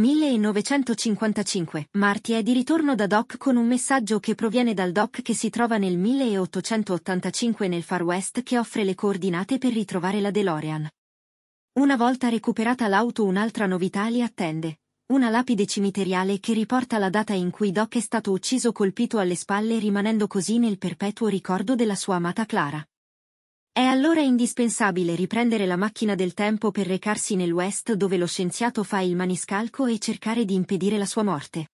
1955. Marty è di ritorno da Doc con un messaggio che proviene dal Doc che si trova nel 1885 nel Far West che offre le coordinate per ritrovare la DeLorean. Una volta recuperata l'auto un'altra novità li attende. Una lapide cimiteriale che riporta la data in cui Doc è stato ucciso colpito alle spalle rimanendo così nel perpetuo ricordo della sua amata Clara. È allora indispensabile riprendere la macchina del tempo per recarsi nel West dove lo scienziato fa il maniscalco e cercare di impedire la sua morte.